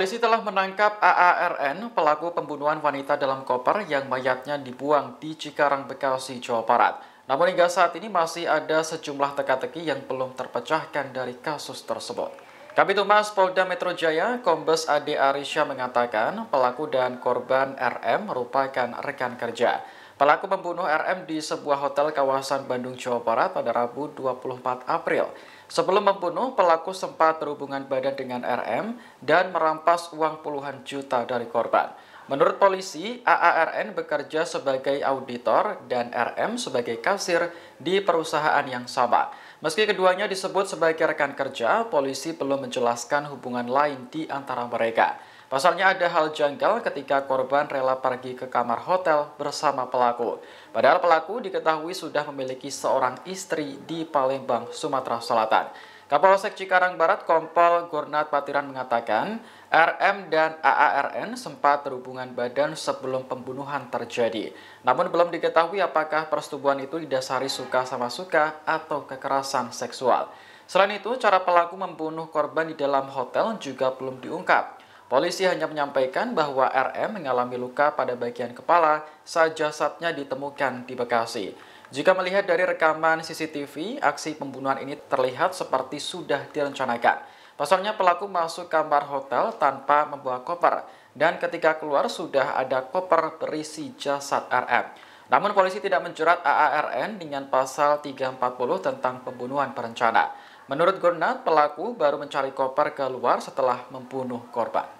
Polisi telah menangkap AARN, pelaku pembunuhan wanita dalam koper yang mayatnya dibuang di Cikarang, Bekasi, Jawa Barat. Namun hingga saat ini masih ada sejumlah teka-teki yang belum terpecahkan dari kasus tersebut. Kabit Humas Polda Metro Jaya, Kombes Ade Arisha mengatakan pelaku dan korban RM merupakan rekan kerja. Pelaku membunuh RM di sebuah hotel kawasan Bandung, Jawa Barat pada Rabu 24 April. Sebelum membunuh, pelaku sempat berhubungan badan dengan RM dan merampas uang puluhan juta dari korban. Menurut polisi, AARN bekerja sebagai auditor dan RM sebagai kasir di perusahaan yang sama. Meski keduanya disebut sebagai rekan kerja, polisi belum menjelaskan hubungan lain di antara mereka. Pasalnya ada hal janggal ketika korban rela pergi ke kamar hotel bersama pelaku. Padahal pelaku diketahui sudah memiliki seorang istri di Palembang, Sumatera Selatan. Kapolsek Cikarang Barat Kompol Gornat Patiran mengatakan, RM dan AARN sempat berhubungan badan sebelum pembunuhan terjadi. Namun belum diketahui apakah persetubuhan itu didasari suka sama suka atau kekerasan seksual. Selain itu, cara pelaku membunuh korban di dalam hotel juga belum diungkap. Polisi hanya menyampaikan bahwa RM mengalami luka pada bagian kepala saat jasadnya ditemukan di Bekasi. Jika melihat dari rekaman CCTV, aksi pembunuhan ini terlihat seperti sudah direncanakan. Pasalnya pelaku masuk kamar hotel tanpa membawa koper, dan ketika keluar sudah ada koper berisi jasad RM. Namun polisi tidak menjerat AARN dengan pasal 340 tentang pembunuhan perencana. Menurut Gurnat, pelaku baru mencari koper keluar setelah membunuh korban.